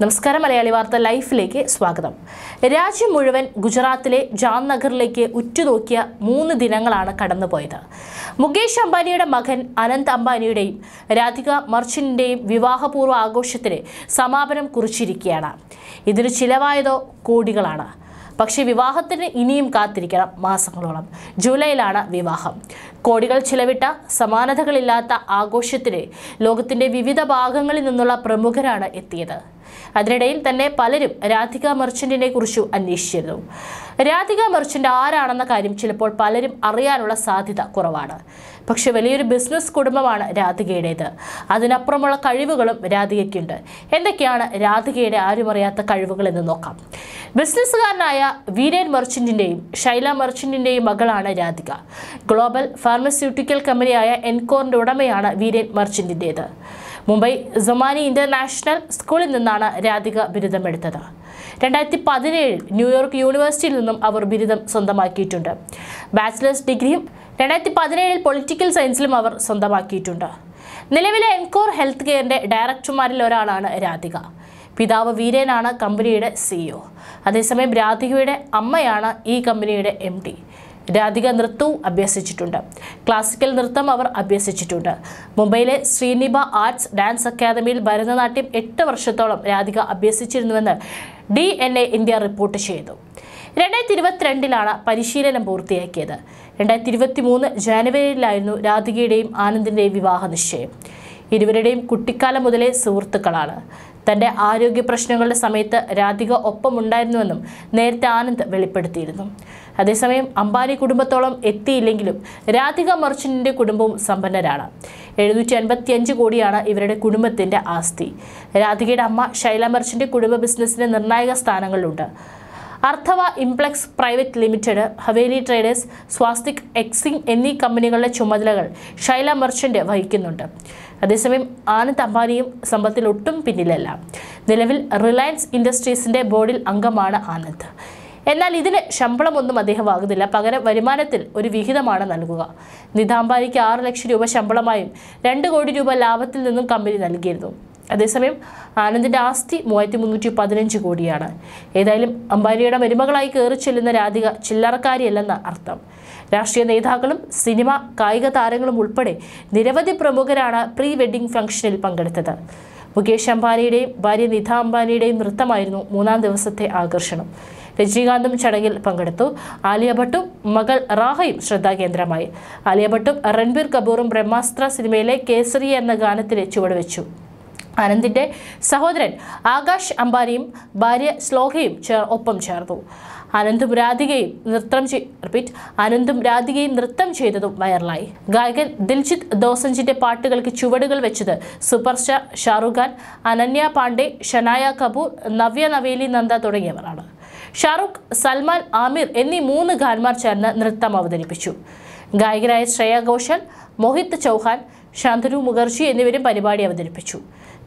നമസ്കാരം മലയാളി വാർത്ത ലൈഫിലേക്ക് സ്വാഗതം രാജ്യം മുഴുവൻ ഗുജറാത്തിലെ ജാംനഗറിലേക്ക് ഉറ്റുനോക്കിയ മൂന്ന് ദിനങ്ങളാണ് കടന്നുപോയത് മുകേഷ് അംബാനിയുടെ മകൻ അനന്ത് അംബാനിയുടെയും രാധിക മർച്ചിൻ്റെയും വിവാഹപൂർവ്വ ആഘോഷത്തിന് സമാപനം കുറിച്ചിരിക്കുകയാണ് ഇതിന് ചിലവായതോ കോടികളാണ് പക്ഷേ വിവാഹത്തിന് ഇനിയും കാത്തിരിക്കണം മാസങ്ങളോളം ജൂലൈയിലാണ് വിവാഹം കോടികൾ ചിലവിട്ട സമാനതകളില്ലാത്ത ആഘോഷത്തിന് ലോകത്തിൻ്റെ വിവിധ ഭാഗങ്ങളിൽ നിന്നുള്ള പ്രമുഖരാണ് എത്തിയത് അതിനിടയിൽ തന്നെ പലരും രാധിക മെർച്ചൻറ്റിനെ കുറിച്ചും അന്വേഷിച്ചിരുന്നു രാധിക മെർച്ചൻ്റ് ആരാണെന്ന കാര്യം ചിലപ്പോൾ പലരും അറിയാനുള്ള സാധ്യത കുറവാണ് പക്ഷെ വലിയൊരു ബിസിനസ് കുടുംബമാണ് രാധികയുടേത് അതിനപ്പുറമുള്ള കഴിവുകളും രാധികയ്ക്കുണ്ട് എന്തൊക്കെയാണ് രാധികയുടെ ആരും അറിയാത്ത കഴിവുകൾ എന്ന് നോക്കാം ബിസിനസ്സുകാരനായ വീരേൻ മർച്ചന്റിന്റെയും ശൈല മർച്ചന്റിന്റെയും മകളാണ് രാധിക ഗ്ലോബൽ ഫാർമസ്യൂട്ടിക്കൽ കമ്പനിയായ എൻകോറിന്റെ ഉടമയാണ് വീരേൻ മർച്ചന്റിന്റേത് മുംബൈ സൊമാനി ഇന്റർനാഷണൽ സ്കൂളിൽ നിന്നാണ് രാധിക ബിരുദമെടുത്തത് രണ്ടായിരത്തി പതിനേഴിൽ ന്യൂയോർക്ക് യൂണിവേഴ്സിറ്റിയിൽ നിന്നും അവർ ബിരുദം സ്വന്തമാക്കിയിട്ടുണ്ട് ബാച്ചിലേഴ്സ് ഡിഗ്രിയും രണ്ടായിരത്തി പതിനേഴിൽ പൊളിറ്റിക്കൽ സയൻസിലും അവർ സ്വന്തമാക്കിയിട്ടുണ്ട് നിലവിലെ എൻകോർ ഹെൽത്ത് കെയറിന്റെ ഡയറക്ടർമാരിൽ ഒരാളാണ് രാധിക പിതാവ് വീരേനാണ് കമ്പനിയുടെ സിഇഒ e അതേസമയം രാധികയുടെ അമ്മയാണ് ഈ കമ്പനിയുടെ എം ഡി രാധിക നൃത്തവും അഭ്യസിച്ചിട്ടുണ്ട് ക്ലാസിക്കൽ നൃത്തം അവർ അഭ്യസിച്ചിട്ടുണ്ട് മുംബൈയിലെ ശ്രീനിബ ആർട്സ് ഡാൻസ് അക്കാദമിയിൽ ഭരതനാട്യം എട്ട് വർഷത്തോളം രാധിക അഭ്യസിച്ചിരുന്നുവെന്ന് D N A India report ചെയ്തു രണ്ടായിരത്തി ഇരുപത്തിരണ്ടിലാണ് പരിശീലനം പൂർത്തിയാക്കിയത് രണ്ടായിരത്തി ഇരുപത്തി മൂന്ന് ജാനുവരിയിലായിരുന്നു രാധികയുടെയും ആനന്ദിൻ്റെയും വിവാഹ നിശ്ചയം ഇരുവരുടെയും കുട്ടിക്കാലം മുതലേ സുഹൃത്തുക്കളാണ് തൻ്റെ ആരോഗ്യ പ്രശ്നങ്ങളുടെ സമയത്ത് രാധിക ഒപ്പമുണ്ടായിരുന്നുവെന്നും നേരത്തെ ആനന്ദ് വെളിപ്പെടുത്തിയിരുന്നു അതേസമയം അംബാനി കുടുംബത്തോളം എത്തിയില്ലെങ്കിലും രാധിക മർച്ചന്റിന്റെ കുടുംബവും സമ്പന്നരാണ് എഴുന്നൂറ്റി അഞ്ച് കോടിയാണ് ഇവരുടെ കുടുംബത്തിൻ്റെ ആസ്തി രാധികയുടെ അമ്മ ശൈല മർച്ചന്റെ കുടുംബ ബിസിനസ്സിന് നിർണായക സ്ഥാനങ്ങളിലുണ്ട് അർത്ഥവ implex private limited Haveli traders Swastik എക്സിംഗ് എന്നീ കമ്പനികളുടെ ചുമതലകൾ ശൈല മർച്ചന്റ് വഹിക്കുന്നുണ്ട് അതേസമയം ആനന്ദ് അംബാനിയും സമ്പത്തിൽ ഒട്ടും പിന്നിലല്ല നിലവിൽ റിലയൻസ് ഇൻഡസ്ട്രീസിന്റെ ബോർഡിൽ അംഗമാണ് ആനന്ദ് എന്നാൽ ഇതിന് ശമ്പളമൊന്നും അദ്ദേഹം വാങ്ങുന്നില്ല പകരം വരുമാനത്തിൽ ഒരു വിഹിതമാണ് നൽകുക നിതാംബാനിക്ക് ആറ് ലക്ഷം രൂപ ശമ്പളമായും രണ്ട് കോടി രൂപ ലാഭത്തിൽ നിന്നും കമ്പനി നൽകിയിരുന്നു അതേസമയം ആനന്ദിൻ്റെ ആസ്തി മൂവായിരത്തി മുന്നൂറ്റി പതിനഞ്ച് കോടിയാണ് ഏതായാലും അംബാനിയുടെ മരുമകളായി കയറി ചെല്ലുന്ന രാധിക ചില്ലറക്കാരിയല്ലെന്ന അർത്ഥം രാഷ്ട്രീയ നേതാക്കളും സിനിമ കായിക താരങ്ങളും ഉൾപ്പെടെ നിരവധി പ്രമുഖരാണ് പ്രീ വെഡിംഗ് ഫംഗ്ഷനിൽ പങ്കെടുത്തത് മുകേഷ് അംബാനിയുടെയും ഭാര്യ നിധ അംബാനിയുടെയും നൃത്തമായിരുന്നു മൂന്നാം ദിവസത്തെ ആകർഷണം രജനീകാന്തും ചടങ്ങിൽ പങ്കെടുത്തു ആലിയ ഭട്ടും മകൾ റാഹയും ശ്രദ്ധാകേന്ദ്രമായി ആലിയ ഭട്ടും രൺബീർ കപൂറും ബ്രഹ്മാസ്ത്ര സിനിമയിലെ കേസരി എന്ന ഗാനത്തിന് ചുവടുവെച്ചു അനന്തിൻ്റെ സഹോദരൻ ആകാശ് അംബാനിയും ഭാര്യ ശ്ലോകയും ചേർ ഒപ്പം ചേർന്നു അനന്തും രാധികയും നൃത്തം റിപ്പീറ്റ് അനന്തും രാധികയും നൃത്തം ചെയ്തതും വൈറലായി ഗായകൻ ദിൽജിത്ത് ദോസഞ്ചിന്റെ പാട്ടുകൾക്ക് ചുവടുകൾ വെച്ചത് സൂപ്പർസ്റ്റാർ ഷാറുഖ് ഖാൻ അനന്യ പാണ്ഡെ ഷനായ കപൂർ നവ്യ നവേലി നന്ദ തുടങ്ങിയവരാണ് ഷാറുഖ് സൽമാൻ ആമിർ എന്നീ മൂന്ന് ഗാന്മാർ ചേർന്ന് നൃത്തം അവതരിപ്പിച്ചു ഗായകനായ ശ്രേയ ഘോഷൽ മോഹിത് ചൗഹാൻ ശാന്തനു മുഖർജി എന്നിവരും പരിപാടി അവതരിപ്പിച്ചു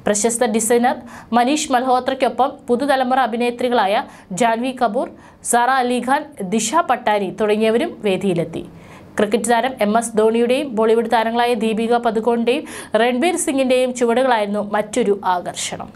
പ്രശസ്ത ഡിസൈനർ മനീഷ് മൽഹോത്രയ്ക്കൊപ്പം പുതുതലമുറ അഭിനേത്രികളായ ജാൻവി കപൂർ സാറ അലിഖാൻ ദിഷ പട്ടാരി തുടങ്ങിയവരും വേദിയിലെത്തി ക്രിക്കറ്റ് താരം എം എസ് ധോണിയുടെയും ബോളിവുഡ് താരങ്ങളായ ദീപിക പദുകോണിൻ്റെയും രൺബീർ സിംഗിൻ്റെയും ചുവടുകളായിരുന്നു മറ്റൊരു ആകർഷണം